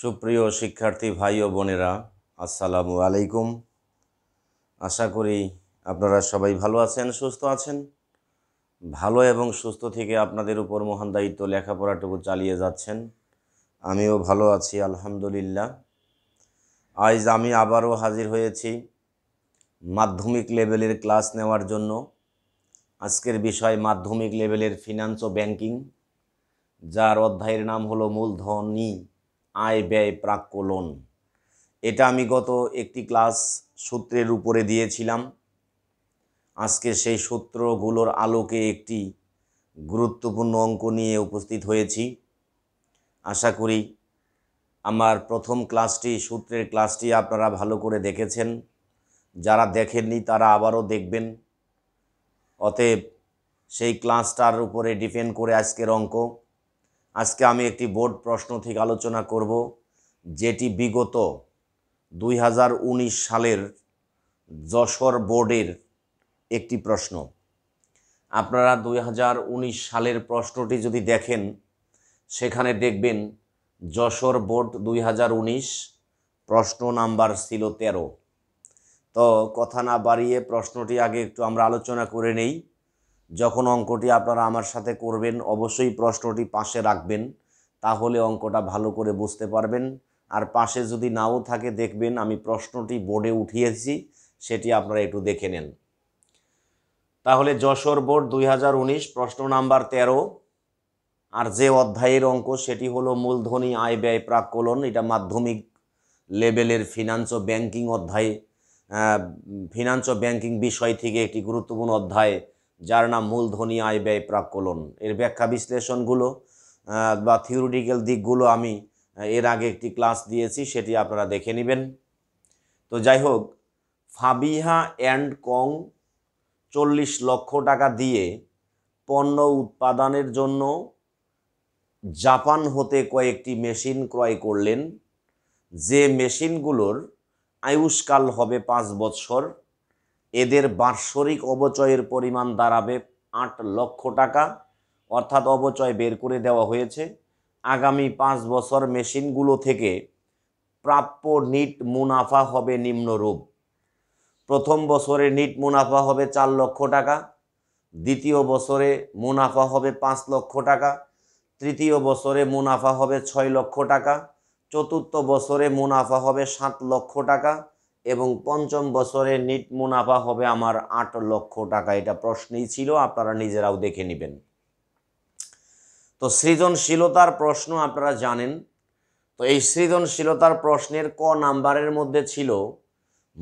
সুপ্রিয় শিক্ষার্থী ভাই ও বোনেরা আসসালামু আলাইকুম আশা করি আপনারা সবাই ভালো আছেন সুস্থ আছেন ভালো এবং সুস্থ থেকে আপনাদের উপর মহান দায়িত্ব লেখাপড়াটুকু চালিয়ে যাচ্ছেন আমিও ভালো আছি আলহামদুলিল্লাহ আজ আমি আবারও হাজির হয়েছি মাধ্যমিক লেভেলের ক্লাস নেওয়ার জন্য আজকের বিষয় মাধ্যমিক লেভেলের ফিনান্স ও ব্যাংকিং যার অধ্যায়ের নাম হলো মূলধনী আয় ব্যয় লোন এটা আমি গত একটি ক্লাস সূত্রের উপরে দিয়েছিলাম আজকে সেই সূত্রগুলোর আলোকে একটি গুরুত্বপূর্ণ অঙ্ক নিয়ে উপস্থিত হয়েছি আশা করি আমার প্রথম ক্লাসটি সূত্রের ক্লাসটি আপনারা ভালো করে দেখেছেন যারা দেখেননি তারা আবারও দেখবেন অতএব সেই ক্লাসটার উপরে ডিপেন্ড করে আজকের অঙ্ক আজকে আমি একটি বোর্ড প্রশ্ন থেকে আলোচনা করব যেটি বিগত দুই সালের যশোর বোর্ডের একটি প্রশ্ন আপনারা দুই সালের প্রশ্নটি যদি দেখেন সেখানে দেখবেন যশোর বোর্ড দুই প্রশ্ন নাম্বার ছিল তেরো তো কথা না বাড়িয়ে প্রশ্নটি আগে একটু আমরা আলোচনা করে নেই যখন অঙ্কটি আপনারা আমার সাথে করবেন অবশ্যই প্রশ্নটি পাশে রাখবেন তাহলে অঙ্কটা ভালো করে বুঝতে পারবেন আর পাশে যদি নাও থাকে দেখবেন আমি প্রশ্নটি বোর্ডে উঠিয়েছি সেটি আপনারা একটু দেখে নেন তাহলে যশোর বোর্ড দুই প্রশ্ন নাম্বার ১৩ আর যে অধ্যায়ের অঙ্ক সেটি হলো মূলধনী আয় ব্যয় প্রাকলন এটা মাধ্যমিক লেভেলের ফিনান্স ও ব্যাংকিং অধ্যায় ফিনান্স ও ব্যাংকিং বিষয় থেকে একটি গুরুত্বপূর্ণ অধ্যায় যার নাম মূলধনী আয় ব্যয় প্রাকলন এর ব্যাখ্যা বিশ্লেষণগুলো বা থিওরিটিক্যাল দিকগুলো আমি এর আগে একটি ক্লাস দিয়েছি সেটি আপনারা দেখে নেবেন তো যাই হোক ফাবিহা অ্যান্ড কং চল্লিশ লক্ষ টাকা দিয়ে পণ্য উৎপাদনের জন্য জাপান হতে কয়েকটি মেশিন ক্রয় করলেন যে মেশিনগুলোর আয়ুষ্কাল হবে পাঁচ বছর এদের বাৎসরিক অবচয়ের পরিমাণ দাঁড়াবে আট লক্ষ টাকা অর্থাৎ অবচয় বের করে দেওয়া হয়েছে আগামী পাঁচ বছর মেশিনগুলো থেকে প্রাপ্য নিট মুনাফা হবে নিম্নরূপ প্রথম বছরে নিট মুনাফা হবে চার লক্ষ টাকা দ্বিতীয় বছরে মুনাফা হবে পাঁচ লক্ষ টাকা তৃতীয় বছরে মুনাফা হবে ছয় লক্ষ টাকা চতুর্থ বছরে মুনাফা হবে সাত লক্ষ টাকা এবং পঞ্চম বছরে নিট মুনাফা হবে আমার আট লক্ষ টাকা এটা প্রশ্নেই ছিল আপনারা নিজেরাও দেখে নেবেন তো সৃজনশীলতার প্রশ্ন আপনারা জানেন তো এই সৃজনশীলতার প্রশ্নের ক নাম্বারের মধ্যে ছিল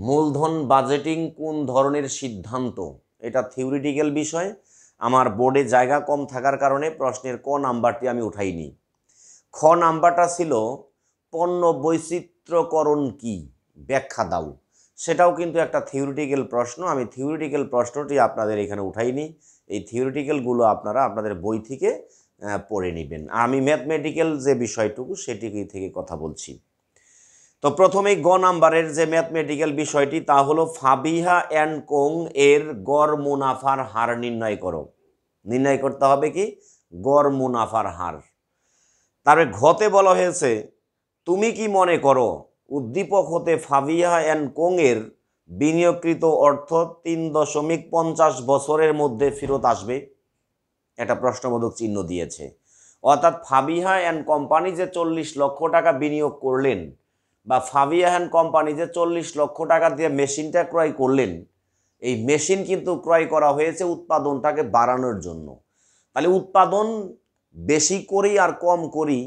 মূলধন বাজেটিং কোন ধরনের সিদ্ধান্ত এটা থিওরিটিক্যাল বিষয় আমার বোর্ডে জায়গা কম থাকার কারণে প্রশ্নের ক নাম্বারটি আমি উঠাইনি খ নাম্বারটা ছিল পণ্য বৈচিত্র্যকরণ কী ব্যাখ্যা দাও সেটাও কিন্তু একটা থিওরিটিক্যাল প্রশ্ন আমি থিওরিটিক্যাল প্রশ্নটি আপনাদের এখানে উঠাইনি এই থিওরিটিক্যালগুলো আপনারা আপনাদের বই থেকে পড়ে নেবেন আমি ম্যাথমেটিক্যাল যে বিষয়টুকু সেটি থেকে কথা বলছি তো প্রথমেই গ নাম্বারের যে ম্যাথমেটিক্যাল বিষয়টি তা হলো ফাবিহা অ্যান্ড কোং এর গড় মুনাফার হার নির্ণয় করো নির্ণয় করতে হবে কি গড় মুনাফার হার তারপরে ঘতে বলা হয়েছে তুমি কি মনে করো উদ্দীপক হতে ফাবিয়া অ্যান্ড কোংয়ের বিনিয়োগকৃত অর্থ তিন দশমিক পঞ্চাশ বছরের মধ্যে ফেরত আসবে এটা প্রশ্নবোধক চিহ্ন দিয়েছে অর্থাৎ ফাবিহা অ্যান্ড কোম্পানি যে চল্লিশ লক্ষ টাকা বিনিয়োগ করলেন বা ফাবিয়া অ্যান্ড কোম্পানি যে চল্লিশ লক্ষ টাকা দিয়ে মেশিনটা ক্রয় করলেন এই মেশিন কিন্তু ক্রয় করা হয়েছে উৎপাদনটাকে বাড়ানোর জন্য তাহলে উৎপাদন বেশি করি আর কম করি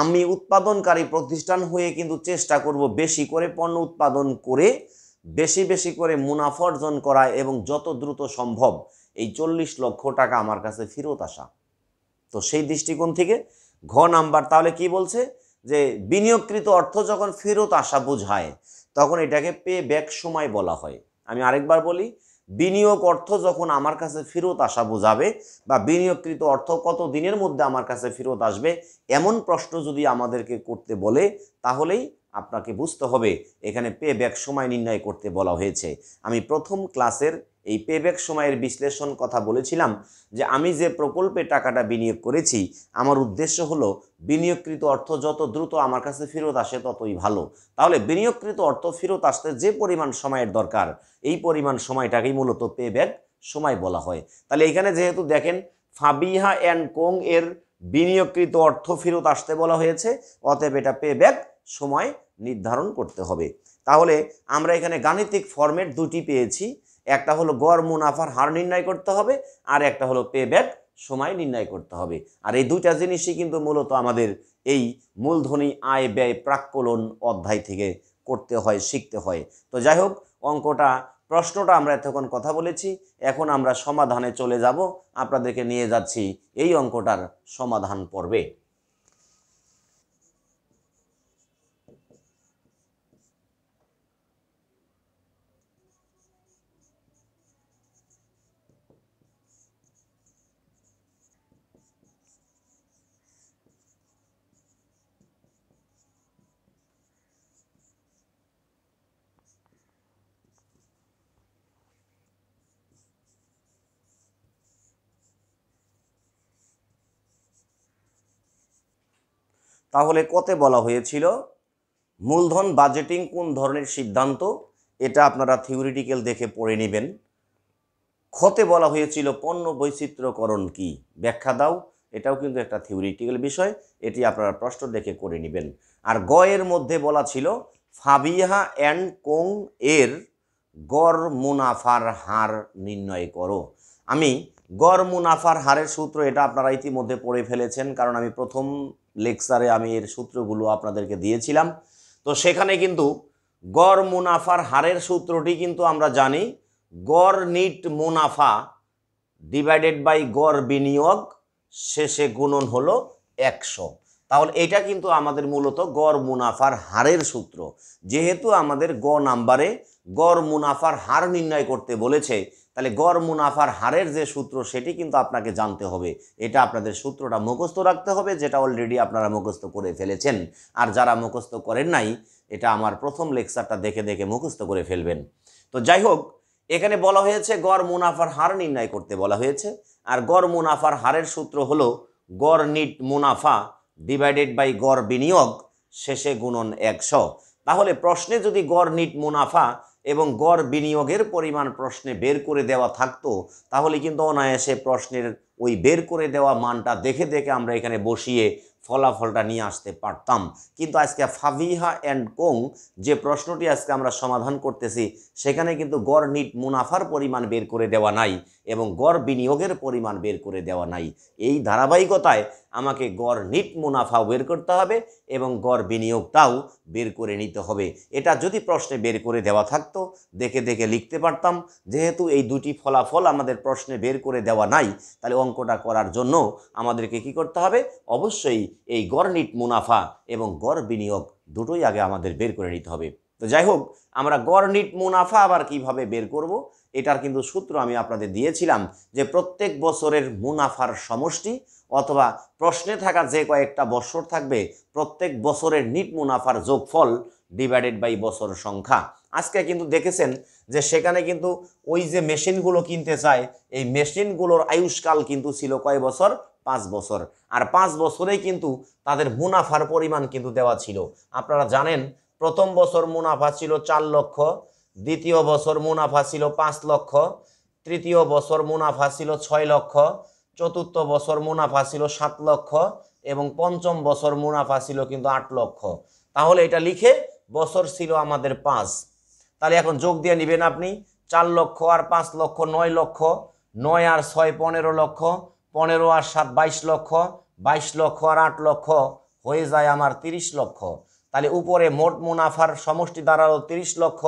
আমি উৎপাদনকারী প্রতিষ্ঠান হয়ে কিন্তু চেষ্টা করব বেশি করে পণ্য উৎপাদন করে বেশি বেশি করে মুনাফা অর্জন করা এবং যত দ্রুত সম্ভব এই চল্লিশ লক্ষ টাকা আমার কাছে ফেরত আসা তো সেই দৃষ্টিকোণ থেকে ঘ নাম্বার তাহলে কি বলছে যে বিনিয়োগকৃত অর্থ যখন ফেরত আসা বোঝায় তখন এটাকে পে ব্যাক সময় বলা হয় আমি আরেকবার বলি বিনিয়োগ অর্থ যখন আমার কাছে ফেরত আসা বোঝাবে বা বিনিয়োগকৃত অর্থ কত দিনের মধ্যে আমার কাছে ফেরত আসবে এমন প্রশ্ন যদি আমাদেরকে করতে বলে তাহলেই আপনাকে বুঝতে হবে এখানে পে ব্যাক সময় নির্ণয় করতে বলা হয়েছে আমি প্রথম ক্লাসের এই পেব্যাক সময়ের বিশ্লেষণ কথা বলেছিলাম যে আমি যে প্রকল্পে টাকাটা বিনিয়োগ করেছি আমার উদ্দেশ্য হলো বিনিয়োগকৃত অর্থ যত দ্রুত আমার কাছে ফেরত আসে ততই ভালো তাহলে বিনিয়োগকৃত অর্থ ফেরত আসতে যে পরিমাণ সময়ের দরকার এই পরিমাণ সময়টাকেই মূলত পেব্যাক সময় বলা হয় তাহলে এখানে যেহেতু দেখেন ফাবিহা অ্যান্ড কোং এর বিনিয়োগকৃত অর্থ ফেরত আসতে বলা হয়েছে অতএব এটা পেব্যাক সময় নির্ধারণ করতে হবে তাহলে আমরা এখানে গাণিতিক ফর্মেট দুটি পেয়েছি একটা হলো গড় মুনাফার হার নির্ণয় করতে হবে আর একটা হলো পে ব্যাক সময় নির্ণয় করতে হবে আর এই দুইটা জিনিসই কিন্তু মূলত আমাদের এই মূলধনী আয় ব্যয় প্রাক্কলন অধ্যায় থেকে করতে হয় শিখতে হয় তো যাই হোক অঙ্কটা প্রশ্নটা আমরা এতক্ষণ কথা বলেছি এখন আমরা সমাধানে চলে যাব আপনাদেরকে নিয়ে যাচ্ছি এই অঙ্কটার সমাধান পর্বে তাহলে কতে বলা হয়েছিল মূলধন বাজেটিং কোন ধরনের সিদ্ধান্ত এটা আপনারা থিওরিটিক্যাল দেখে পড়ে নেবেন ক্ষতে বলা হয়েছিল পণ্য বৈচিত্র্যকরণ কি ব্যাখ্যা দাও এটাও কিন্তু একটা থিওরিটিক্যাল বিষয় এটি আপনারা প্রশ্ন দেখে করে নেবেন আর গয়ের মধ্যে বলা ছিল ফাবিহা অ্যান্ড কোং এর গড় মুনাফার হার নির্ণয় করো আমি গড় মুনাফার হারের সূত্র এটা আপনারা ইতিমধ্যে পড়ে ফেলেছেন কারণ আমি প্রথম লেকচারে আমি এর সূত্রগুলো আপনাদেরকে দিয়েছিলাম তো সেখানে কিন্তু গড় মুনাফার হারের সূত্রটি কিন্তু আমরা জানি গড় নিট মুনাফা ডিভাইডেড বাই গড় বিনিয়োগ শেষে গুণন হলো একশো তাহলে এটা কিন্তু আমাদের মূলত গড় মুনাফার হারের সূত্র যেহেতু আমাদের গ নাম্বারে গড় মুনাফার হার নির্ণয় করতে বলেছে তাহলে গড় মুনাফার হারের যে সূত্র সেটি কিন্তু আপনাকে জানতে হবে এটা আপনাদের সূত্রটা মুখস্থ রাখতে হবে যেটা অলরেডি আপনারা মুখস্থ করে ফেলেছেন আর যারা মুখস্থ করেন নাই এটা আমার প্রথম লেকচারটা দেখে দেখে মুখস্থ করে ফেলবেন তো যাই হোক এখানে বলা হয়েছে গড় মুনাফার হার নির্ণয় করতে বলা হয়েছে আর গড় মুনাফার হারের সূত্র হল গড় নিট মুনাফা ডিভাইডেড বাই গড় বিনিয়োগ শেষে গুণন একশো তাহলে প্রশ্নে যদি গড় নিট মুনাফা এবং গড় বিনিয়োগের পরিমাণ প্রশ্নে বের করে দেওয়া থাকতো তাহলে কিন্তু অনায়াসে প্রশ্নের ওই বের করে দেওয়া মানটা দেখে দেখে আমরা এখানে বসিয়ে ফলাফলটা নিয়ে আসতে পারতাম কিন্তু আজকে ফাভিহা অ্যান্ড কোং যে প্রশ্নটি আজকে আমরা সমাধান করতেছি সেখানে কিন্তু গড় নিট মুনাফার পরিমাণ বের করে দেওয়া নাই এবং গড় বিনিয়োগের পরিমাণ বের করে দেওয়া নাই এই ধারাবাহিকতায় আমাকে গড় নিট মুনাফাও বের করতে হবে এবং গড় বিনিয়োগটাও বের করে নিতে হবে এটা যদি প্রশ্নে বের করে দেওয়া থাকতো দেখে দেখে লিখতে পারতাম যেহেতু এই দুটি ফলাফল আমাদের প্রশ্নে বের করে দেওয়া নাই তাহলে অঙ্কটা করার জন্য আমাদেরকে কি করতে হবে অবশ্যই এই গড় নিট মুনাফা এবং গড় বিনিয়োগ দুটোই আগে আমাদের বের করে নিতে হবে তো যাই হোক আমরা গড় নিট মুনাফা আবার কিভাবে বের করব এটার কিন্তু সূত্র আমি আপনাদের দিয়েছিলাম যে প্রত্যেক বছরের মুনাফার সমষ্টি অথবা প্রশ্নে থাকা যে কয়েকটা বছর থাকবে প্রত্যেক বছরের নিট মুনাফার যোগফল ডিভাইডেড বাই বছর সংখ্যা আজকে কিন্তু দেখেছেন যে সেখানে কিন্তু ওই যে মেশিনগুলো কিনতে চায় এই মেশিনগুলোর আয়ুষ্কাল কিন্তু ছিল কয় বছর পাঁচ বছর আর পাঁচ বছরেই কিন্তু তাদের মুনাফার পরিমাণ কিন্তু দেওয়া ছিল আপনারা জানেন প্রথম বছর মুনাফা ছিল চার লক্ষ দ্বিতীয় বছর মুনাফা ছিল পাঁচ লক্ষ তৃতীয় বছর মুনাফা ছিল ছয় লক্ষ চতুর্থ বছর মুনাফা ছিল সাত লক্ষ এবং পঞ্চম বছর মুনাফা ছিল কিন্তু আট লক্ষ তাহলে এটা লিখে বছর ছিল আমাদের পাঁচ তাহলে এখন যোগ দিয়ে নেবেন আপনি চার লক্ষ আর পাঁচ লক্ষ নয় লক্ষ নয় আর ছয় পনেরো লক্ষ পনেরো আর সাত বাইশ লক্ষ বাইশ লক্ষ আর আট লক্ষ হয়ে যায় আমার তিরিশ লক্ষ তাহলে উপরে মোট মুনাফার সমষ্টি দাঁড়ালো তিরিশ লক্ষ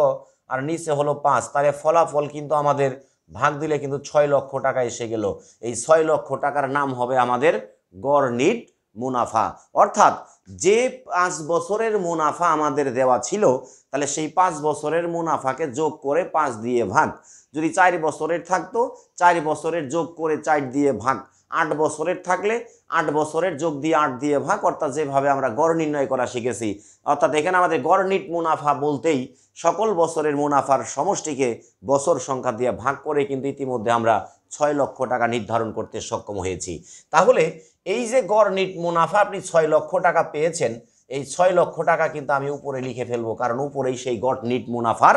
আর নিচে হলো পাঁচ তাহলে ফলাফল কিন্তু আমাদের ভাগ দিলে কিন্তু ছয় লক্ষ টাকা এসে গেল এই ছয় লক্ষ টাকার নাম হবে আমাদের গড় নিট মুনাফা অর্থাৎ যে পাঁচ বছরের মুনাফা আমাদের দেওয়া ছিল তাহলে সেই পাঁচ বছরের মুনাফাকে যোগ করে পাঁচ দিয়ে ভাগ যদি চার বছরের থাকতো চার বছরের যোগ করে চার দিয়ে ভাগ আট বছরের থাকলে আট বছরের যোগ দিয়ে আট দিয়ে ভাগ অর্থাৎ যেভাবে আমরা গড় নির্ণয় করা শিখেছি অর্থাৎ এখানে আমাদের গড় নিট মুনাফা বলতেই সকল বছরের মুনাফার সমষ্টিকে বছর সংখ্যা দিয়ে ভাগ করে কিন্তু ইতিমধ্যে আমরা ছয় লক্ষ টাকা নির্ধারণ করতে সক্ষম হয়েছি তাহলে এই যে গড় মুনাফা আপনি ছয় লক্ষ টাকা পেয়েছেন এই ছয় লক্ষ টাকা কিন্তু আমি উপরে লিখে ফেলবো কারণ উপরেই সেই গড় নিট মুনাফার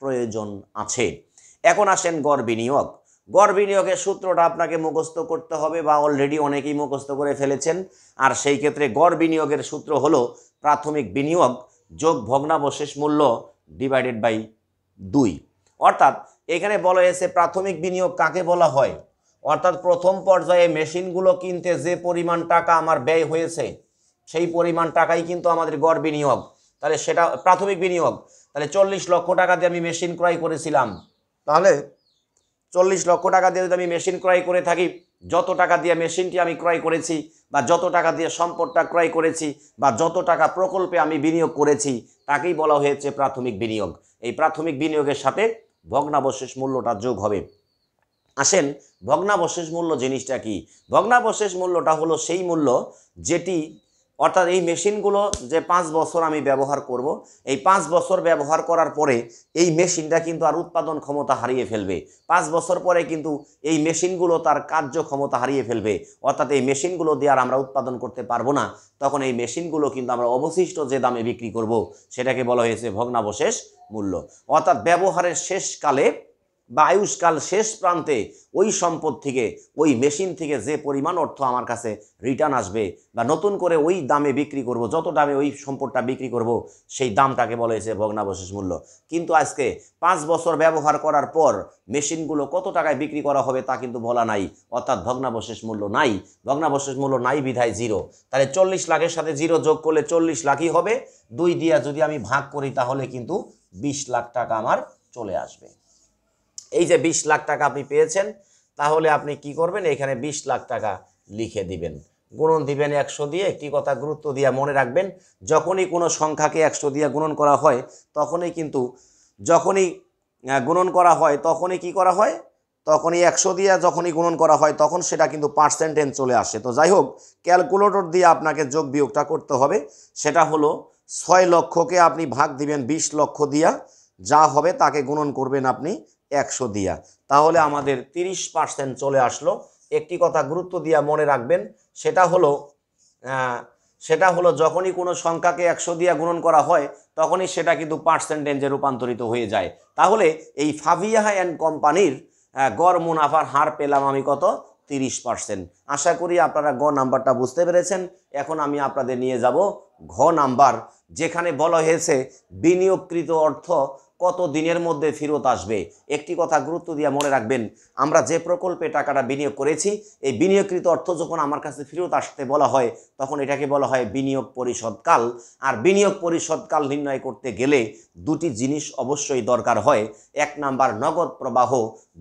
প্রয়োজন আছে এখন আসেন গড় বিনিয়োগ গড় বিনিয়োগের সূত্রটা আপনাকে মুখস্থ করতে হবে বা অলরেডি অনেকেই মুখস্থ করে ফেলেছেন আর সেই ক্ষেত্রে গড় বিনিয়োগের সূত্র হলো প্রাথমিক বিনিয়োগ যোগ ভগ্নাবশেষ মূল্য ডিভাইডেড বাই দুই অর্থাৎ এখানে বলা হয়েছে প্রাথমিক বিনিয়োগ কাকে বলা হয় অর্থাৎ প্রথম পর্যায়ে মেশিনগুলো কিনতে যে পরিমাণ টাকা আমার ব্যয় হয়েছে সেই পরিমাণ টাকাই কিন্তু আমাদের গড় বিনিয়োগ তাহলে সেটা প্রাথমিক বিনিয়োগ তাহলে চল্লিশ লক্ষ টাকা দিয়ে আমি মেশিন ক্রয় করেছিলাম তাহলে চল্লিশ লক্ষ টাকা দিয়ে যদি আমি মেশিন ক্রয় করে থাকি যত টাকা দিয়ে মেশিনটি আমি ক্রয় করেছি বা যত টাকা দিয়ে সম্পদটা ক্রয় করেছি বা যত টাকা প্রকল্পে আমি বিনিয়োগ করেছি তাকেই বলা হয়েছে প্রাথমিক বিনিয়োগ এই প্রাথমিক বিনিয়োগের সাথে ভগ্নাবশেষ মূল্যটা যোগ হবে আসেন ভগ্নাবশেষ মূল্য জিনিসটা কি ভগ্নাবশেষ মূল্যটা হলো সেই মূল্য যেটি অর্থাৎ এই মেশিনগুলো যে পাঁচ বছর আমি ব্যবহার করব। এই পাঁচ বছর ব্যবহার করার পরে এই মেশিনটা কিন্তু আর উৎপাদন ক্ষমতা হারিয়ে ফেলবে পাঁচ বছর পরে কিন্তু এই মেশিনগুলো তার কার্যক্ষমতা হারিয়ে ফেলবে অর্থাৎ এই মেশিনগুলো দিয়ে আর আমরা উৎপাদন করতে পারবো না তখন এই মেশিনগুলো কিন্তু আমরা অবশিষ্ট যে দামে বিক্রি করব। সেটাকে বলা হয়েছে ভগ্নাবশেষ মূল্য অর্থাৎ ব্যবহারের শেষকালে বা আয়ুষকাল শেষ প্রান্তে ওই সম্পদ থেকে ওই মেশিন থেকে যে পরিমাণ অর্থ আমার কাছে রিটার্ন আসবে বা নতুন করে ওই দামে বিক্রি করব যত দামে ওই সম্পদটা বিক্রি করব সেই দামটাকে বলা হয়েছে ভগ্নাবশেষ মূল্য কিন্তু আজকে পাঁচ বছর ব্যবহার করার পর মেশিনগুলো কত টাকায় বিক্রি করা হবে তা কিন্তু বলা নাই অর্থাৎ ভগ্নাবশেষ মূল্য নাই ভগ্নাবশেষ মূল্য নাই বিধায় জিরো তাহলে চল্লিশ লাখের সাথে জিরো যোগ করলে চল্লিশ লাখই হবে দুই দিয়া যদি আমি ভাগ করি তাহলে কিন্তু বিশ লাখ টাকা আমার চলে আসবে এই যে ২০ লাখ টাকা আপনি পেয়েছেন তাহলে আপনি কি করবেন এখানে ২০ লাখ টাকা লিখে দিবেন গুণন দিবেন একশো দিয়ে একটি কথা গুরুত্ব দিয়ে মনে রাখবেন যখনই কোনো সংখ্যাকে একশো দিয়ে গুণন করা হয় তখনই কিন্তু যখনই গুণন করা হয় তখনই কি করা হয় তখনই একশো দিয়ে যখনই গুণন করা হয় তখন সেটা কিন্তু পার্সেন্টেজ চলে আসে তো যাই হোক ক্যালকুলেটর দিয়ে আপনাকে যোগ বিয়োগটা করতে হবে সেটা হলো ছয় লক্ষকে আপনি ভাগ দিবেন ২০ লক্ষ দিয়া যা হবে তাকে গুণন করবেন আপনি একশো দিয়া তাহলে আমাদের তিরিশ পার্সেন্ট চলে আসলো একটি কথা গুরুত্ব দিয়া মনে রাখবেন সেটা হলো সেটা হলো যখনই কোনো সংখ্যাকে একশো দিয়া গুণন করা হয় তখনই সেটা কিন্তু পার্সেন্টেজে রূপান্তরিত হয়ে যায় তাহলে এই ফাভিয়াহা অ্যান্ড কোম্পানির গড় মুনাফার হার পেলাম আমি কত তিরিশ পার্সেন্ট আশা করি আপনারা গ নাম্বারটা বুঝতে পেরেছেন এখন আমি আপনাদের নিয়ে যাব ঘ নাম্বার যেখানে বলা হয়েছে বিনিয়োগকৃত অর্থ কত দিনের মধ্যে ফেরত আসবে একটি কথা গুরুত্ব দিয়ে মনে রাখবেন আমরা যে প্রকল্পে টাকাটা বিনিয়োগ করেছি এই বিনিয়োগকৃত অর্থ যখন আমার কাছে ফেরত আসতে বলা হয় তখন এটাকে বলা হয় বিনিয়োগ পরিষদকাল আর বিনিয়োগ পরিশোধকাল নির্ণয় করতে গেলে দুটি জিনিস অবশ্যই দরকার হয় এক নাম্বার নগদ প্রবাহ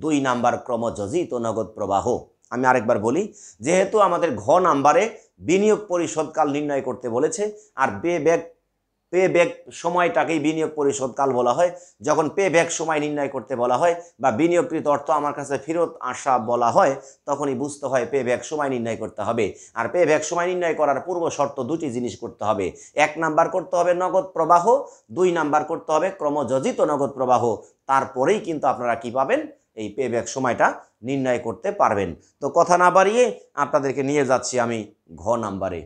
দুই নাম্বার ক্রমযোজিত নগদ প্রবাহ আমি আরেকবার বলি যেহেতু আমাদের ঘ নাম্বারে বিনিয়োগ পরিশোধকাল নির্ণয় করতে বলেছে আর বে ব্যাগ পে ব্যাক সময়টাকেই বিনিয়োগ পরিশোধকাল বলা হয় যখন পে ব্যাক সময় নির্ণয় করতে বলা হয় বা বিনিয়োগকৃত অর্থ আমার কাছে ফেরত আসা বলা হয় তখনই বুঝতে হয় পে ব্যাক সময় নির্ণয় করতে হবে আর পে ব্যাক সময় নির্ণয় করার পূর্ব শর্ত দুটি জিনিস করতে হবে এক নাম্বার করতে হবে নগদ প্রবাহ দুই নাম্বার করতে হবে ক্রমযোজিত নগদ প্রবাহ তারপরেই কিন্তু আপনারা কি পাবেন এই পে ব্যাক সময়টা নির্ণয় করতে পারবেন তো কথা না বাড়িয়ে আপনাদেরকে নিয়ে যাচ্ছি আমি ঘ নাম্বারে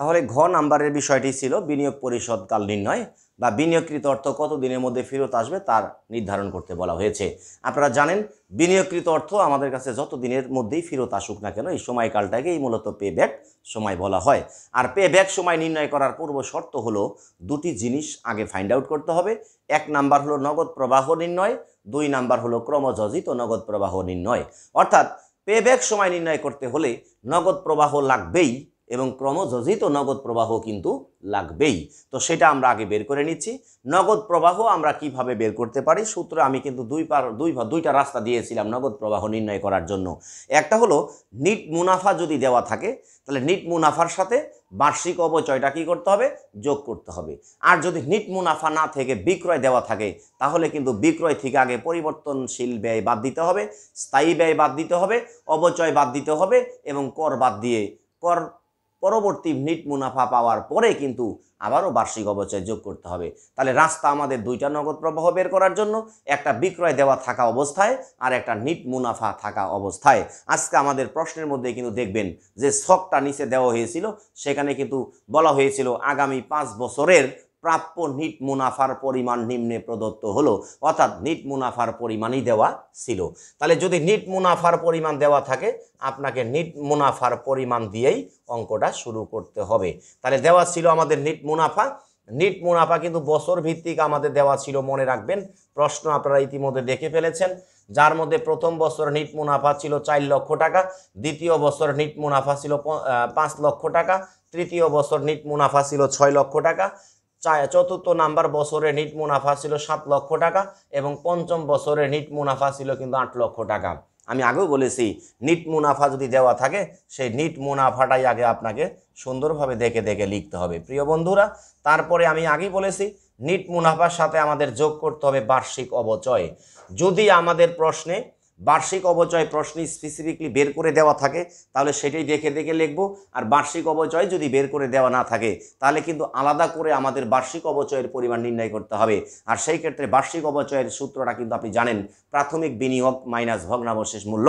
তাহলে ঘ নাম্বারের বিষয়টি ছিল বিনিয়োগ পরিষদ কাল নির্ণয় বা বিনিয়োগকৃত অর্থ কত দিনের মধ্যে ফেরত আসবে তার নির্ধারণ করতে বলা হয়েছে আপনারা জানেন বিনিয়োগকৃত অর্থ আমাদের কাছে যত দিনের মধ্যেই ফেরত আসুক না কেন এই সময়কালটাকেই মূলত পে ব্যাক সময় বলা হয় আর পে ব্যাক সময় নির্ণয় করার পূর্ব শর্ত হলো দুটি জিনিস আগে ফাইন্ড আউট করতে হবে এক নাম্বার হলো নগদ প্রবাহ নির্ণয় দুই নাম্বার হলো ক্রমযোজিত নগদ প্রবাহ নির্ণয় অর্থাৎ পে ব্যাক সময় নির্ণয় করতে হলে নগদ প্রবাহ লাগবেই এবং ক্রমযোজিত নগদ প্রবাহ কিন্তু লাগবেই তো সেটা আমরা আগে বের করে নিচ্ছি নগদ প্রবাহ আমরা কিভাবে বের করতে পারি সূত্র আমি কিন্তু দুই পার দুই দুইটা রাস্তা দিয়েছিলাম নগদ প্রবাহ নির্ণয় করার জন্য একটা হলো নিট মুনাফা যদি দেওয়া থাকে তাহলে নিট মুনাফার সাথে বার্ষিক অবচয়টা কী করতে হবে যোগ করতে হবে আর যদি নিট মুনাফা না থেকে বিক্রয় দেওয়া থাকে তাহলে কিন্তু বিক্রয় থেকে আগে পরিবর্তনশীল ব্যয় বাদ দিতে হবে স্থায়ী ব্যয় বাদ দিতে হবে অবচয় বাদ দিতে হবে এবং কর বাদ দিয়ে কর পরবর্তী নিট মুনাফা পাওয়ার পরে কিন্তু আবারও বার্ষিক অবচয় যোগ করতে হবে তাহলে রাস্তা আমাদের দুইটা নগদ প্রবাহ বের করার জন্য একটা বিক্রয় দেওয়া থাকা অবস্থায় আর একটা নিট মুনাফা থাকা অবস্থায় আজকে আমাদের প্রশ্নের মধ্যে কিন্তু দেখবেন যে শখটা নিচে দেওয়া হয়েছিল সেখানে কিন্তু বলা হয়েছিল আগামী পাঁচ বছরের প্রাপ্য নিট মুনাফার পরিমাণ নিম্নে প্রদত্ত হলো অর্থাৎ নিট মুনাফার পরিমাণই দেওয়া ছিল তাহলে যদি নিট মুনাফার পরিমাণ দেওয়া থাকে আপনাকে নিট মুনাফার পরিমাণ দিয়েই অঙ্কটা শুরু করতে হবে তাহলে দেওয়া ছিল আমাদের নিট মুনাফা নিট মুনাফা কিন্তু বছর ভিত্তিক আমাদের দেওয়া ছিল মনে রাখবেন প্রশ্ন আপনারা ইতিমধ্যে দেখে ফেলেছেন যার মধ্যে প্রথম বছর নিট মুনাফা ছিল চার লক্ষ টাকা দ্বিতীয় বছর নিট মুনাফা ছিল পাঁচ লক্ষ টাকা তৃতীয় বছর নিট মুনাফা ছিল ছয় লক্ষ টাকা চতুর্থ নাম্বার বছরে নিট মুনাফা ছিল সাত লক্ষ টাকা এবং পঞ্চম বছরে নিট মুনাফা ছিল কিন্তু আট লক্ষ টাকা আমি আগেও বলেছি নিট মুনাফা যদি দেওয়া থাকে সেই নিট মুনাফাটাই আগে আপনাকে সুন্দরভাবে দেখে দেখে লিখতে হবে প্রিয় বন্ধুরা তারপরে আমি আগেই বলেছি নিট মুনাফার সাথে আমাদের যোগ করতে হবে বার্ষিক অবচয় যদি আমাদের প্রশ্নে বার্ষিক অবচয় প্রশ্নে স্পেসিফিকলি বের করে দেওয়া থাকে তাহলে সেটাই দেখে দেখে লিখব আর বার্ষিক অবচয় যদি বের করে দেওয়া না থাকে তাহলে কিন্তু আলাদা করে আমাদের বার্ষিক অবচয়ের পরিমাণ নির্ণয় করতে হবে আর সেই ক্ষেত্রে বার্ষিক অবচয়ের সূত্রটা কিন্তু আপনি জানেন প্রাথমিক বিনিয়োগ মাইনাস ভগ্নাবশেষ মূল্য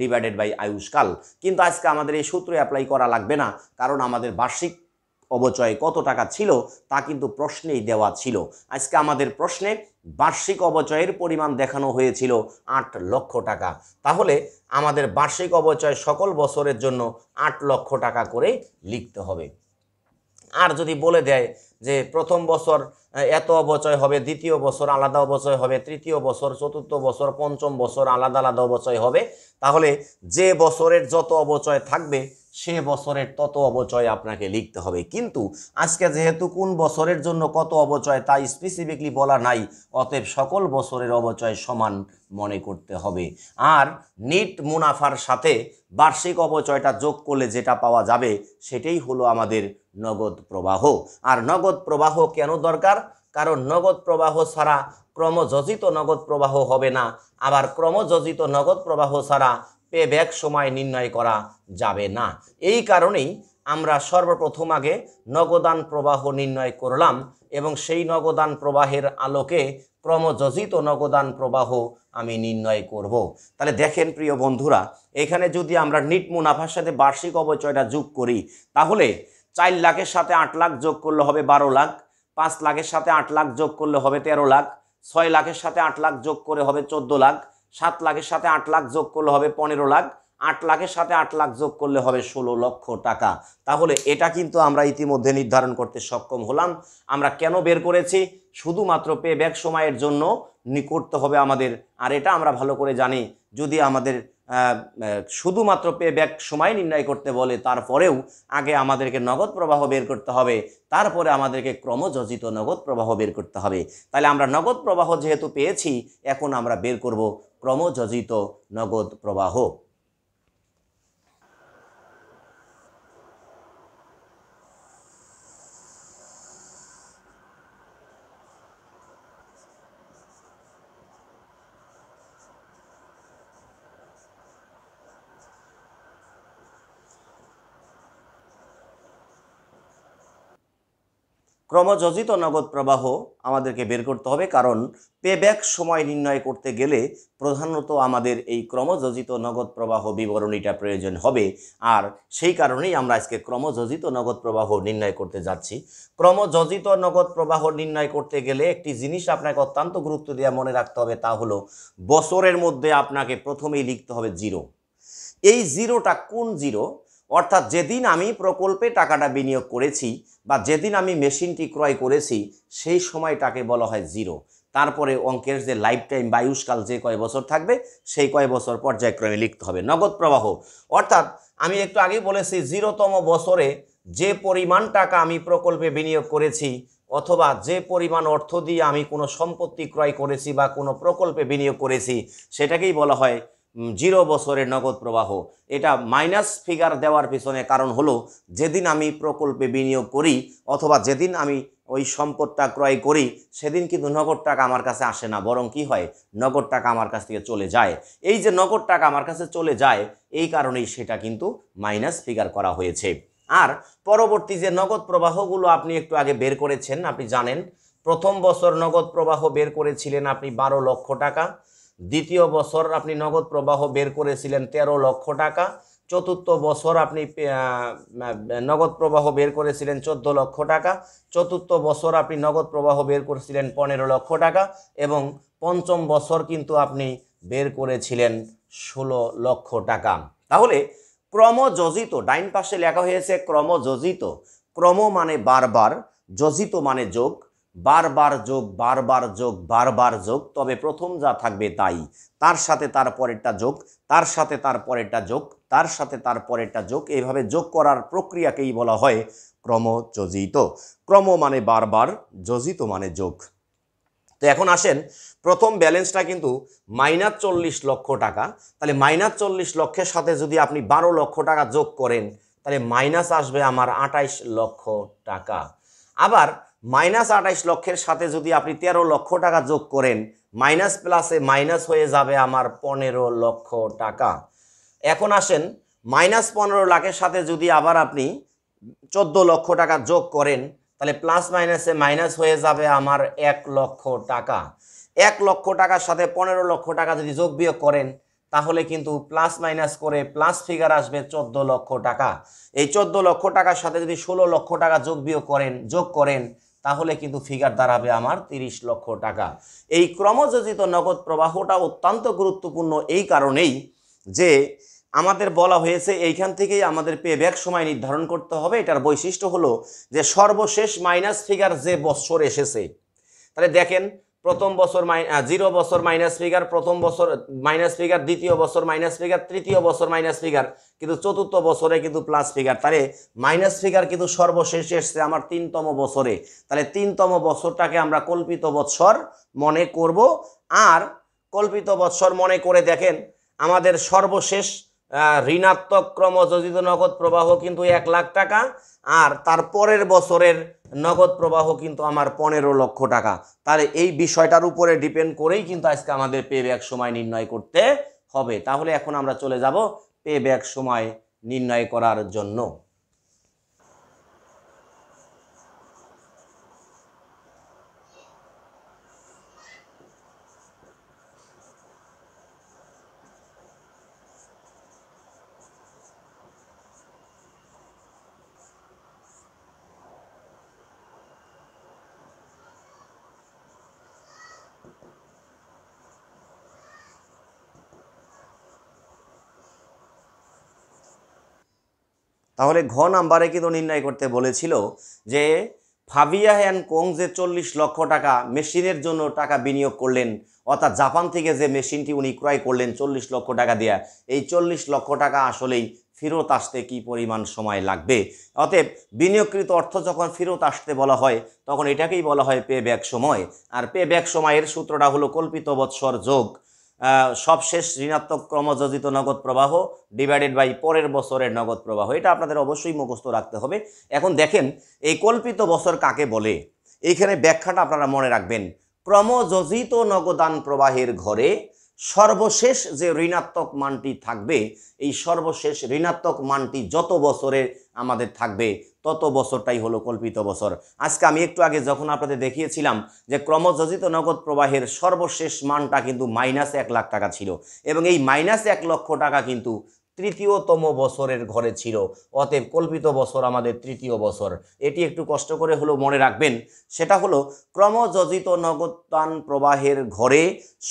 ডিভাইডেড বাই আয়ুষ্কাল কিন্তু আজকে আমাদের এই সূত্র অ্যাপ্লাই করা লাগবে না কারণ আমাদের বার্ষিক অবচয় কত টাকা ছিল তা কিন্তু প্রশ্নেই দেওয়া ছিল আজকে আমাদের প্রশ্নে বার্ষিক অবচয়ের পরিমাণ দেখানো হয়েছিল আট লক্ষ টাকা তাহলে আমাদের বার্ষিক অবচয় সকল বছরের জন্য আট লক্ষ টাকা করে লিখতে হবে আর যদি বলে দেয় যে প্রথম বছর এত অবচয় হবে দ্বিতীয় বছর আলাদা অবচয় হবে তৃতীয় বছর চতুর্থ বছর পঞ্চম বছর আলাদা আলাদা অবচয় হবে তাহলে যে বছরের যত অবচয় থাকবে সে বছরের তত অবচয় আপনাকে লিখতে হবে কিন্তু আজকে যেহেতু কোন বছরের জন্য কত অবচয় তা স্পেসিফিকলি বলা নাই অতএব সকল বছরের অবচয় সমান মনে করতে হবে আর নিট মুনাফার সাথে বার্ষিক অবচয়টা যোগ করলে যেটা পাওয়া যাবে সেটাই হলো আমাদের নগদ প্রবাহ আর নগদ প্রবাহ কেন দরকার কারণ নগদ প্রবাহ ছাড়া ক্রমযোজিত নগদ প্রবাহ হবে না আবার ক্রমযোজিত নগদ প্রবাহ ছাড়া পে ব্যাক সময় নির্ণয় করা যাবে না এই কারণেই আমরা সর্বপ্রথম আগে নগদান প্রবাহ নির্ণয় করলাম এবং সেই নগদান প্রবাহের আলোকে ক্রমযোজিত নগদান প্রবাহ আমি নির্ণয় করব। তাহলে দেখেন প্রিয় বন্ধুরা এখানে যদি আমরা নিট মুনাফার সাথে বার্ষিক অবচয়টা যোগ করি তাহলে চার লাখের সাথে আট লাখ যোগ করলে হবে বারো লাখ পাঁচ লাখের সাথে আট লাখ যোগ করলে হবে তেরো লাখ ছয় লাখের সাথে আট লাখ যোগ করে হবে চোদ্দ লাখ সাত লাখের সাথে আট লাখ যোগ করলে হবে পনেরো লাখ আট লাখের সাথে আট লাখ যোগ করলে হবে ষোলো লক্ষ টাকা তাহলে এটা কিন্তু আমরা ইতিমধ্যে নির্ধারণ করতে সক্ষম হলাম আমরা কেন বের করেছি শুধুমাত্র পে ব্যাক সময়ের জন্য করতে হবে আমাদের আর এটা আমরা ভালো করে জানি যদি আমাদের শুধুমাত্র পে ব্যাক সময় নির্ণয় করতে বলে তারপরেও আগে আমাদেরকে নগদ প্রবাহ বের করতে হবে তারপরে আমাদেরকে ক্রমযোজিত নগদ প্রবাহ বের করতে হবে তাহলে আমরা নগদ প্রবাহ যেহেতু পেয়েছি এখন আমরা বের করব ক্রমযোজিত নগদ প্রবাহ ক্রমযোজিত নগদ প্রবাহ আমাদেরকে বের করতে হবে কারণ পেব্যাক সময় নির্ণয় করতে গেলে প্রধানত আমাদের এই ক্রমযোজিত নগদ প্রবাহ বিবরণীটা প্রয়োজন হবে আর সেই কারণেই আমরা আজকে ক্রমযোজিত নগদ প্রবাহ নির্ণয় করতে যাচ্ছি ক্রমযোজিত নগদ প্রবাহ নির্ণয় করতে গেলে একটি জিনিস আপনাকে অত্যন্ত গুরুত্ব দেওয়া মনে রাখতে হবে তা হলো বছরের মধ্যে আপনাকে প্রথমেই লিখতে হবে জিরো এই জিরোটা কোন জিরো অর্থাৎ যেদিন আমি প্রকল্পে টাকাটা বিনিয়োগ করেছি বা যেদিন আমি মেশিনটি ক্রয় করেছি সেই সময়টাকে বলা হয় জিরো তারপরে অঙ্কের যে লাইফ টাইম বা যে কয় বছর থাকবে সেই কয় বছর পর্যায়ক্রমে লিখতে হবে নগদ প্রবাহ অর্থাৎ আমি একটু আগে বলেছি জিরোতম বছরে যে পরিমাণ টাকা আমি প্রকল্পে বিনিয়োগ করেছি অথবা যে পরিমাণ অর্থ দিয়ে আমি কোনো সম্পত্তি ক্রয় করেছি বা কোনো প্রকল্পে বিনিয়োগ করেছি সেটাকেই বলা হয় জিরো বছরের নগদ প্রবাহ এটা মাইনাস ফিগার দেওয়ার পিছনে কারণ হলো যেদিন আমি প্রকল্পে বিনিয়োগ করি অথবা যেদিন আমি ওই সম্পদটা ক্রয় করি সেদিন কিন্তু নগদ টাকা আমার কাছে আসে না বরং কি হয় নগদ টাকা আমার কাছ থেকে চলে যায় এই যে নগদ টাকা আমার কাছে চলে যায় এই কারণেই সেটা কিন্তু মাইনাস ফিগার করা হয়েছে আর পরবর্তী যে নগদ প্রবাহগুলো আপনি একটু আগে বের করেছেন আপনি জানেন প্রথম বছর নগদ প্রবাহ বের করেছিলেন আপনি বারো লক্ষ টাকা দ্বিতীয় বছর আপনি নগদ প্রবাহ বের করেছিলেন ১৩ লক্ষ টাকা চতুর্থ বছর আপনি নগদ প্রবাহ বের করেছিলেন চোদ্দ লক্ষ টাকা চতুর্থ বছর আপনি নগদ প্রবাহ বের করেছিলেন পনেরো লক্ষ টাকা এবং পঞ্চম বছর কিন্তু আপনি বের করেছিলেন ষোলো লক্ষ টাকা তাহলে ক্রমযোজিত ডাইন পাশে লেখা হয়েছে ক্রমযোজিত ক্রম মানে বারবার যোজিত মানে যোগ বারবার যোগ বারবার যোগ বারবার যোগ তবে প্রথম যা থাকবে তাই তার সাথে তার পরেরটা যোগ তার সাথে তার পরেরটা যোগ তার সাথে তার পরেরটা যোগ এইভাবে যোগ করার প্রক্রিয়াকেই বলা হয় ক্রমযোজিত ক্রম মানে বারবার যোজিত মানে যোগ তো এখন আসেন প্রথম ব্যালেন্সটা কিন্তু মাইনাস চল্লিশ লক্ষ টাকা তাহলে মাইনাস চল্লিশ লক্ষের সাথে যদি আপনি বারো লক্ষ টাকা যোগ করেন তাহলে মাইনাস আসবে আমার আটাইশ লক্ষ টাকা আবার মাইনাস আঠাইশ লক্ষের সাথে যদি আপনি তেরো লক্ষ টাকা যোগ করেন মাইনাস প্লাসে মাইনাস হয়ে যাবে আমার পনেরো লক্ষ টাকা এখন আসেন মাইনাস পনেরো লাখের সাথে যদি আবার আপনি চোদ্দ লক্ষ টাকা যোগ করেন তাহলে প্লাস মাইনাসে মাইনাস হয়ে যাবে আমার এক লক্ষ টাকা এক লক্ষ টাকার সাথে পনেরো লক্ষ টাকা যদি যোগ বিয়োগ করেন তাহলে কিন্তু প্লাস মাইনাস করে প্লাস ফিগার আসবে চোদ্দ লক্ষ টাকা এই চোদ্দ লক্ষ টাকার সাথে যদি ষোলো লক্ষ টাকা যোগ বিয়োগ করেন যোগ করেন তাহলে কিন্তু ফিগার দাঁড়াবে আমার তিরিশ লক্ষ টাকা এই ক্রমযোজিত নগদ প্রবাহটা অত্যন্ত গুরুত্বপূর্ণ এই কারণেই যে আমাদের বলা হয়েছে এইখান থেকেই আমাদের পে ব্যাক সময় নির্ধারণ করতে হবে এটার বৈশিষ্ট্য হলো যে সর্বশেষ মাইনাস ফিগার যে বছর এসেছে তাহলে দেখেন প্রথম বছর জিরো বছর মাইনাস ফিগার প্রথম বছর মাইনাস ফিগার দ্বিতীয় বছর মাইনাস ফিগার তৃতীয় বছর মাইনাস ফিগার কিন্তু চতুর্থ বছরে কিন্তু প্লাস ফিগার তাহলে মাইনাস ফিগার কিন্তু সর্বশেষ এসছে আমার তিনতম বছরে তাহলে তিনতম বছরটাকে আমরা কল্পিত বৎসর মনে করব আর কল্পিত বৎসর মনে করে দেখেন আমাদের সর্বশেষ ঋণাত্মক ক্রমযোজিত নগদ প্রবাহ কিন্তু এক লাখ টাকা আর তার পরের বছরের নগদ প্রবাহ কিন্তু আমার পনেরো লক্ষ টাকা তাহলে এই বিষয়টার উপরে ডিপেন্ড করেই কিন্তু আজকে আমাদের পে ব্যাক সময় নির্ণয় করতে হবে তাহলে এখন আমরা চলে যাব পে ব্যাক সময় নির্ণয় করার জন্য তাহলে ঘ নাম্বারে কিন্তু নির্ণয় করতে বলেছিল যে ফাবিয়া অ্যান্ড কোং যে চল্লিশ লক্ষ টাকা মেশিনের জন্য টাকা বিনিয়োগ করলেন অর্থাৎ জাপান থেকে যে মেশিনটি উনি ক্রয় করলেন চল্লিশ লক্ষ টাকা দেয়া এই চল্লিশ লক্ষ টাকা আসলেই ফেরত আসতে কি পরিমাণ সময় লাগবে অতএব বিনিয়োগকৃত অর্থ যখন ফেরত আসতে বলা হয় তখন এটাকেই বলা হয় পে ব্যাক সময় আর পে ব্যাক সময়ের সূত্রটা হলো কল্পিত বৎসর যোগ সবশেষ ঋণাত্মক ক্রমযোজিত নগদ প্রবাহ ডিভাইডেড বাই পরের বছরের নগদ প্রবাহ এটা আপনাদের অবশ্যই মুখস্থ রাখতে হবে এখন দেখেন এই কল্পিত বছর কাকে বলে এইখানে ব্যাখ্যাটা আপনারা মনে রাখবেন ক্রমযোজিত নগদান প্রবাহের ঘরে সর্বশেষ যে ঋণাত্মক মানটি থাকবে এই সর্বশেষ ঋণাত্মক মানটি যত বছরে আমাদের থাকবে তত বছরটাই হলো কল্পিত বছর আজকে আমি একটু আগে যখন আপনাদের দেখিয়েছিলাম যে ক্রমযোজিত নগদ প্রবাহের সর্বশেষ মানটা কিন্তু মাইনাস এক লাখ টাকা ছিল এবং এই মাইনাস এক লক্ষ টাকা কিন্তু তৃতীয়তম বছরের ঘরে ছিল অতএব কল্পিত বছর আমাদের তৃতীয় বছর এটি একটু কষ্ট করে হলো মনে রাখবেন সেটা হলো ক্রমযোজিত নগদান প্রবাহের ঘরে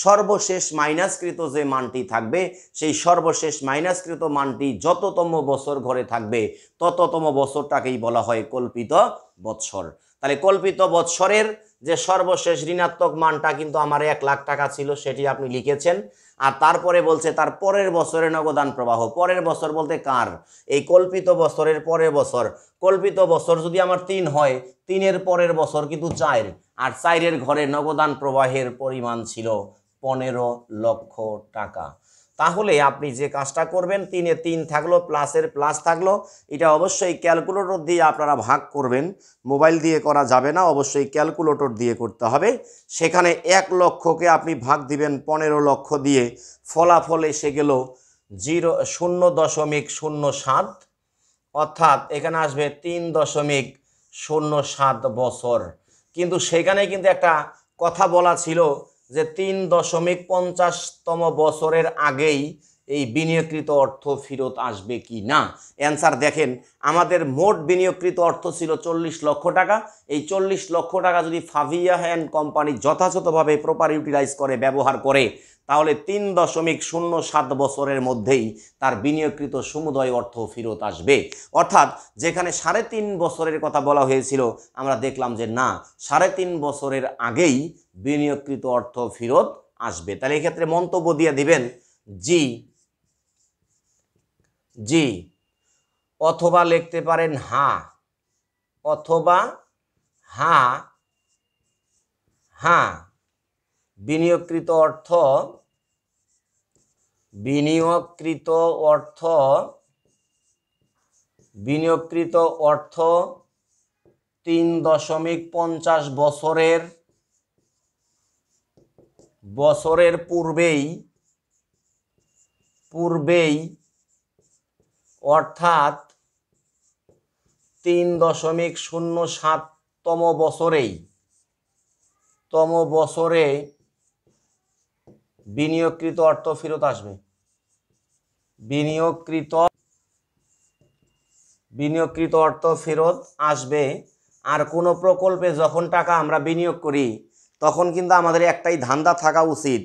সর্বশেষ মাইনাসকৃত যে মানটি থাকবে সেই সর্বশেষ মাইনাসকৃত মানটি যততম বছর ঘরে থাকবে তততম বছরটাকেই বলা হয় কল্পিত বৎসর তাহলে কল্পিত বৎসরের যে সর্বশেষ ঋণাত্মক মানটা কিন্তু আমার এক লাখ টাকা ছিল সেটি আপনি লিখেছেন আর তারপরে বলছে তার পরের বছরে নগদান প্রবাহ পরের বছর বলতে কার এই কল্পিত বছরের পরের বছর কল্পিত বছর যদি আমার তিন হয় তিনের পরের বছর কিন্তু চার আর চাইরের ঘরে নগদান প্রবাহের পরিমাণ ছিল পনেরো লক্ষ টাকা তাহলে আপনি যে কাজটা করবেন তিনে তিন থাকলো প্লাসের প্লাস থাকলো এটা অবশ্যই ক্যালকুলেটর দিয়ে আপনারা ভাগ করবেন মোবাইল দিয়ে করা যাবে না অবশ্যই ক্যালকুলেটর দিয়ে করতে হবে সেখানে এক লক্ষকে আপনি ভাগ দিবেন পনেরো লক্ষ দিয়ে ফলাফল এসে গেল জিরো শূন্য দশমিক শূন্য সাত অর্থাৎ এখানে আসবে তিন দশমিক শূন্য সাত বছর কিন্তু সেখানে কিন্তু একটা কথা বলা ছিল যে তিন দশমিক পঞ্চাশতম বছরের আগেই এই বিনিয়োগকৃত অর্থ ফেরত আসবে কি না অ্যান্সার দেখেন আমাদের মোট বিনিয়োগকৃত অর্থ ছিল চল্লিশ লক্ষ টাকা এই চল্লিশ লক্ষ টাকা যদি ফাভিয়া হ্যান্ড কোম্পানি যথাযথভাবে প্রপার ইউটিলাইজ করে ব্যবহার করে তাহলে তিন দশমিক শূন্য সাত বছরের মধ্যেই তার বিনিয়োগকৃত সমুদয় অর্থ ফেরত আসবে অর্থাৎ যেখানে সাড়ে তিন বছরের কথা বলা হয়েছিল আমরা দেখলাম যে না সাড়ে তিন বছরের আগেই বিনিয়োগকৃত অর্থ ফেরত আসবে তাহলে এক্ষেত্রে মন্তব্য দিয়ে দিবেন জি জি অথবা লিখতে পারেন হা অথবা হা হা বিনিয়োগকৃত অর্থ বিনিয়োগকৃত অর্থ বিনিয়োগকৃত অর্থ তিন দশমিক পঞ্চাশ বছরের বছরের পূর্বেই পূর্বেই অর্থাৎ তিন দশমিক শূন্য সাততম বছরেই তম বছরে বিনিয়োগকৃত অর্থ ফেরত আসবে বিনিয়োগকৃত বিনিয়োগকৃত অর্থ ফেরত আসবে আর কোনো প্রকল্পে যখন টাকা আমরা বিনিয়োগ করি তখন কিন্তু আমাদের একটাই ধান্দা থাকা উচিত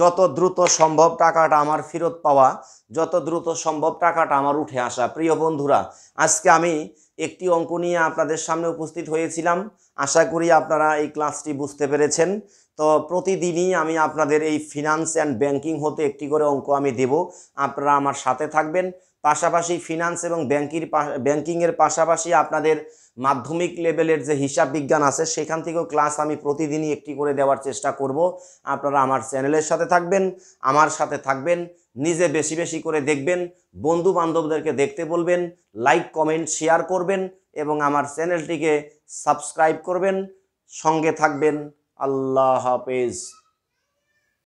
যত দ্রুত সম্ভব টাকাটা আমার ফেরত পাওয়া যত দ্রুত সম্ভব টাকাটা আমার উঠে আসা প্রিয় বন্ধুরা আজকে আমি একটি অঙ্ক নিয়ে আপনাদের সামনে উপস্থিত হয়েছিলাম আশা করি আপনারা এই ক্লাসটি বুঝতে পেরেছেন তো প্রতিদিনই আমি আপনাদের এই ফিনান্স অ্যান্ড ব্যাংকিং হতে একটি করে অঙ্ক আমি দেব আপনারা আমার সাথে থাকবেন পাশাপাশি ফিনান্স এবং ব্যাংকির ব্যাংকিংয়ের পাশাপাশি আপনাদের মাধ্যমিক লেভেলের যে হিসাব বিজ্ঞান আছে সেখান থেকেও ক্লাস আমি প্রতিদিনই একটি করে দেওয়ার চেষ্টা করব আপনারা আমার চ্যানেলের সাথে থাকবেন আমার সাথে থাকবেন নিজে বেশি বেশি করে দেখবেন বন্ধু বান্ধবদেরকে দেখতে বলবেন লাইক কমেন্ট শেয়ার করবেন এবং আমার চ্যানেলটিকে সাবস্ক্রাইব করবেন সঙ্গে থাকবেন আল্লাহ হাফেজ